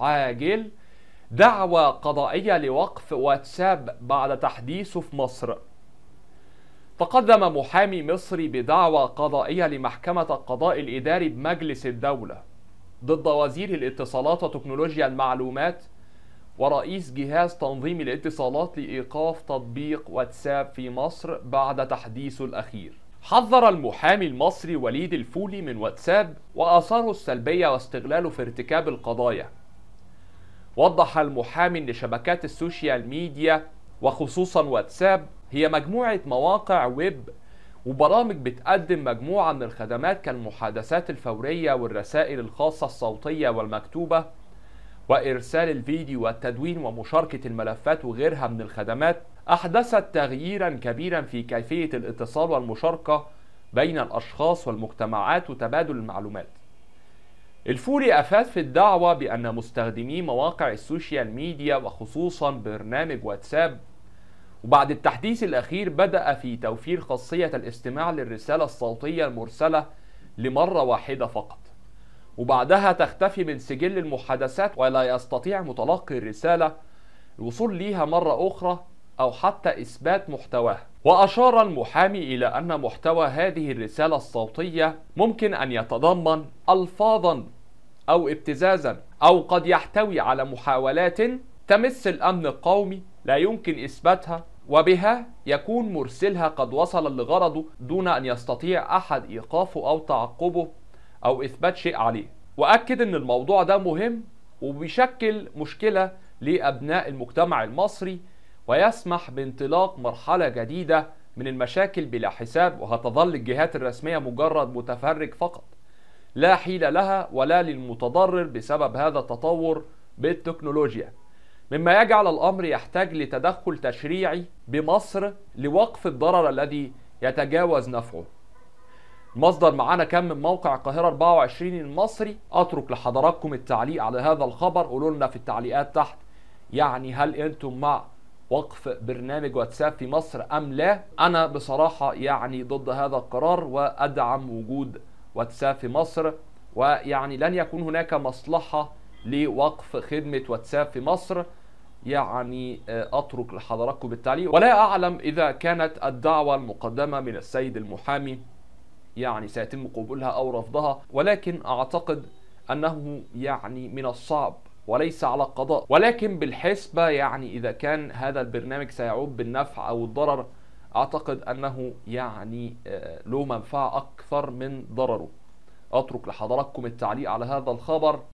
عاجل دعوى قضائية لوقف واتساب بعد تحديثه في مصر تقدم محامي مصري بدعوى قضائية لمحكمة القضاء الإداري بمجلس الدولة ضد وزير الاتصالات وتكنولوجيا المعلومات ورئيس جهاز تنظيم الاتصالات لإيقاف تطبيق واتساب في مصر بعد تحديثه الأخير حذر المحامي المصري وليد الفولي من واتساب وآثاره السلبية واستغلاله في ارتكاب القضايا وضح المحامي أن شبكات السوشيال ميديا وخصوصا واتساب هي مجموعة مواقع ويب وبرامج بتقدم مجموعة من الخدمات كالمحادثات الفورية والرسائل الخاصة الصوتية والمكتوبة وإرسال الفيديو والتدوين ومشاركة الملفات وغيرها من الخدمات أحدثت تغييرا كبيرا في كيفية الاتصال والمشاركة بين الأشخاص والمجتمعات وتبادل المعلومات الفوري أفاد في الدعوة بأن مستخدمي مواقع السوشيال ميديا وخصوصا برنامج واتساب وبعد التحديث الأخير بدأ في توفير خاصية الاستماع للرسالة الصوتية المرسلة لمرة واحدة فقط وبعدها تختفي من سجل المحادثات ولا يستطيع متلقي الرسالة الوصول ليها مرة أخرى أو حتى إثبات محتواها وأشار المحامي إلى أن محتوى هذه الرسالة الصوتية ممكن أن يتضمن ألفاظا أو ابتزازا أو قد يحتوي على محاولات تمس الأمن القومي لا يمكن إثباتها وبها يكون مرسلها قد وصل لغرضه دون أن يستطيع أحد إيقافه أو تعقبه أو إثبات شيء عليه وأكد أن الموضوع ده مهم وبيشكل مشكلة لأبناء المجتمع المصري ويسمح بانطلاق مرحلة جديدة من المشاكل بلا حساب وهتظل الجهات الرسمية مجرد متفرج فقط لا حيل لها ولا للمتضرر بسبب هذا التطور بالتكنولوجيا مما يجعل الأمر يحتاج لتدخل تشريعي بمصر لوقف الضرر الذي يتجاوز نفعه المصدر معانا كان من موقع القاهرة 24 المصري أترك لحضراتكم التعليق على هذا الخبر قولوا لنا في التعليقات تحت يعني هل أنتم مع وقف برنامج واتساب في مصر أم لا أنا بصراحة يعني ضد هذا القرار وأدعم وجود واتساب في مصر ويعني لن يكون هناك مصلحة لوقف خدمة واتساب في مصر يعني آه، أترك لحضراتكم بالتعليق ولا أعلم إذا كانت الدعوة المقدمة من السيد المحامي يعني سيتم قبولها أو رفضها ولكن أعتقد أنه يعني من الصعب وليس على القضاء ولكن بالحسبة يعني إذا كان هذا البرنامج سيعود بالنفع أو الضرر أعتقد أنه يعني آه، له منفعة أكثر من ضرره أترك لحضراتكم التعليق على هذا الخبر